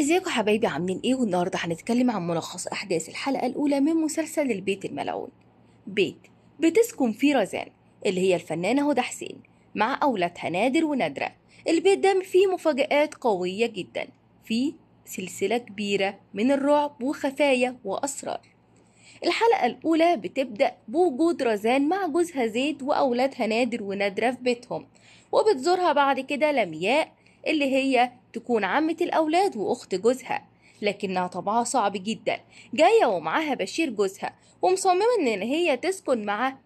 ازيكم حبايبي عاملين ايه والنهارده هنتكلم عن ملخص احداث الحلقه الاولى من مسلسل البيت الملعون بيت بتسكن فيه رزان اللي هي الفنانه هدى حسين مع اولادها نادر ونادره البيت ده فيه مفاجآت قويه جدا فيه سلسله كبيره من الرعب وخفايا واسرار الحلقة الأولى بتبدأ بوجود رزان مع جوزها زيد وأولادها نادر ونادرة في بيتهم وبتزورها بعد كده لمياء اللي هي تكون عمة الأولاد وأخت جوزها لكنها طبعها صعب جدا جاية ومعاها بشير جوزها ومصممة إن هي تسكن مع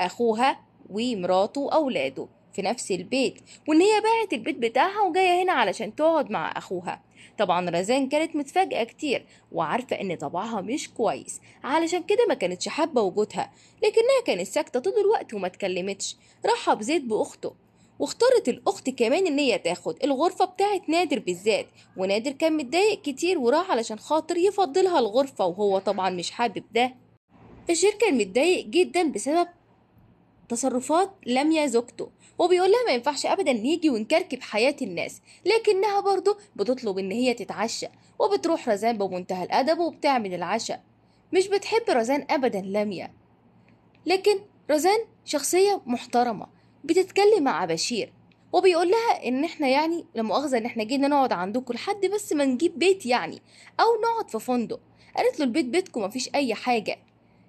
أخوها ومراته وأولاده في نفس البيت وإن هي باعت البيت بتاعها وجاية هنا علشان تقعد مع أخوها طبعا رزان كانت متفاجئة كتير وعارفة إن طبعها مش كويس علشان كده ما كانتش حابة وجودها لكنها كانت ساكتة طول الوقت وما تكلمتش رحب زيد بأخته واختارت الأخت كمان إن هي تاخد الغرفة بتاعت نادر بالذات ونادر كان متضايق كتير وراح علشان خاطر يفضلها الغرفة وهو طبعا مش حابب ده الشير كان متضايق جدا بسبب تصرفات لميا زوجته وبيقول لها ما ينفعش ابدا نيجي ونكركب حياه الناس لكنها برضه بتطلب ان هي تتعشى وبتروح رزان بمنتهى الادب وبتعمل العشاء مش بتحب رزان ابدا لميا لكن رزان شخصيه محترمه بتتكلم مع بشير وبيقول لها ان احنا يعني لا مؤاخذه ان احنا جينا نقعد عندكم لحد بس ما نجيب بيت يعني او نقعد في فندق قالت له البيت بيتكم مفيش اي حاجه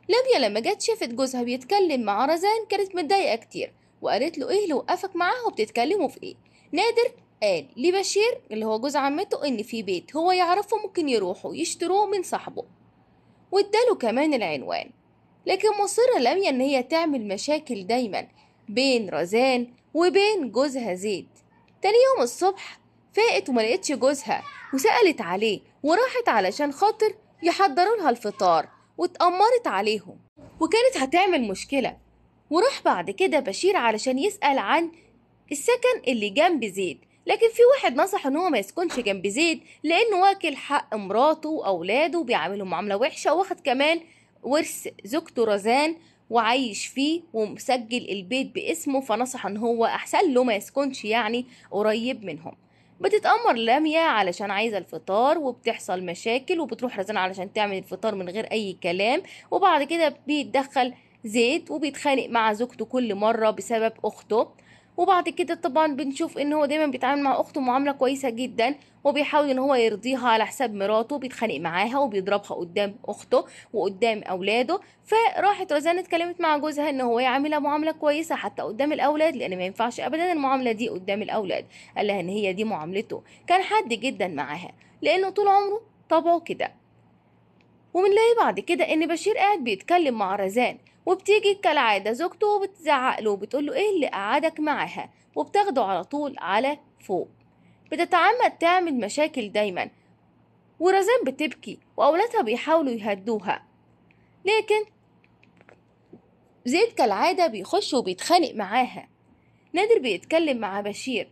لميا لما جت شافت جوزها بيتكلم مع رزان كانت متضايقه كتير وقالت له ايه اللي وقفك معاها وبتتكلموا في ايه نادر قال لبشير اللي هو جوز عمته ان في بيت هو يعرفه ممكن يروحوا يشتروه من صاحبه واداله كمان العنوان لكن مصرة لميا ان هي تعمل مشاكل دايما بين رزان وبين جوزها زيد تاني يوم الصبح فاقت وما جوزها وسألت عليه وراحت علشان خاطر يحضروا لها الفطار واتأمرت عليهم وكانت هتعمل مشكلة وراح بعد كده بشير علشان يسأل عن السكن اللي جنب زيد لكن في واحد نصح ان هو ما يسكنش جنب زيد لانه واكل حق مراته واولاده وبيعاملهم معامله وحشه واخد كمان ورث زوجته رزان وعايش فيه ومسجل البيت باسمه فنصح ان هو احسن له ما يسكنش يعني قريب منهم بتتأمر لامية علشان عايزة الفطار وبتحصل مشاكل وبتروح رزانة علشان تعمل الفطار من غير أي كلام وبعد كده بيتدخل زيت وبيتخانق مع زوجته كل مرة بسبب أخته وبعد كده طبعا بنشوف ان هو دايما بيتعامل مع اخته معامله كويسه جدا وبيحاول ان هو يرضيها على حساب مراته بيتخانق معاها وبيضربها قدام اخته وقدام اولاده فراحت روزان اتكلمت مع جوزها ان هو يعاملها معامله كويسه حتى قدام الاولاد لان ما ينفعش ابدا المعامله دي قدام الاولاد قال لها ان هي دي معاملته كان حد جدا معاها لانه طول عمره طبعه كده وبنلاقي بعد كده ان بشير قاعد بيتكلم مع رزان وبتيجي كالعادة زوجته وبتزعق له وبتقول له ايه اللي قعدك معاها وبتاخده على طول على فوق بتتعمد تعمل مشاكل دايما ورزان بتبكي وأولادها بيحاولوا يهدوها لكن زيد كالعادة بيخش وبيتخانق معاها نادر بيتكلم مع بشير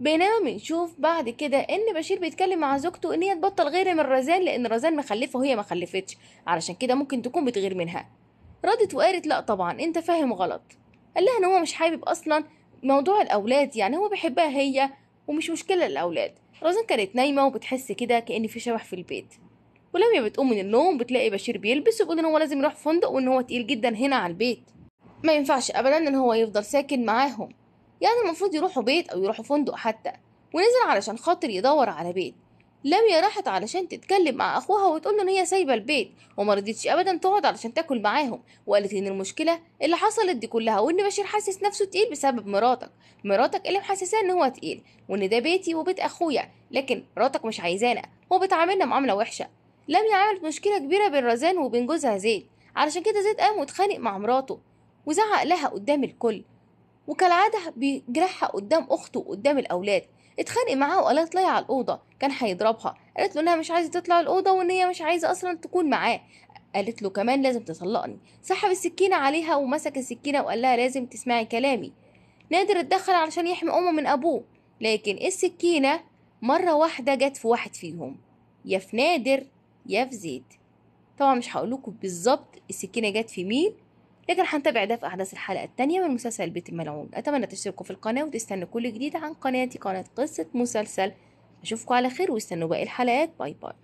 بينما بنشوف بعد كده ان بشير بيتكلم مع زوجته ان هي تبطل غير من رزان لان رزان مخلفه وهي ما خلفتش علشان كده ممكن تكون بتغير منها ردت وقالت لا طبعا انت فاهم غلط قال لها ان هو مش حابب اصلا موضوع الاولاد يعني هو بيحبها هي ومش مشكله الاولاد رزان كانت نايمه وبتحس كده كان في شبح في البيت ولما بتقوم من النوم بتلاقي بشير بيلبس وبيقول ان هو لازم يروح فندق وان هو تقيل جدا هنا على البيت ما ينفعش ابدا ان هو يفضل ساكن معاهم يعني المفروض يروحوا بيت او يروحوا فندق حتى ونزل علشان خاطر يدور على بيت لميا راحت علشان تتكلم مع اخوها وتقول له ان هي سايبه البيت وما رضيتش ابدا تقعد علشان تاكل معاهم وقالت ان المشكله اللي حصلت دي كلها وان بشير حاسس نفسه تقيل بسبب مراتك مراتك اللي محسساه ان هو تقيل وان ده بيتي وبيت اخويا لكن مراتك مش عايزانا وبتعاملنا معامله وحشه لميا عملت مشكله كبيره بين رزان وبين جوزها زيد علشان كده زيد قام واتخانق مع مراته وزعق لها قدام الكل وكالعادة بيجرحها قدام أخته وقدام الأولاد اتخانق معاها وقالت لها على الأوضة كان هيضربها قالت له إنها مش عايزة تطلع الأوضة وإن هي مش عايزة أصلا تكون معاه قالت له كمان لازم تطلقني سحب السكينة عليها ومسك السكينة وقال لها لازم تسمعي كلامي نادر اتدخل علشان يحمي أمه من أبوه لكن السكينة مرة واحدة جت في واحد فيهم يا في نادر يا في زيد طبعا مش هقولكم بالظبط السكينة جت في مين لكن حنتابع ده في أحداث الحلقة التانية من مسلسل البيت الملعون أتمنى تشتركوا في القناة وتستنوا كل جديد عن قناتي قناة قصة مسلسل أشوفكم على خير واستنوا باقي الحلقات باي باي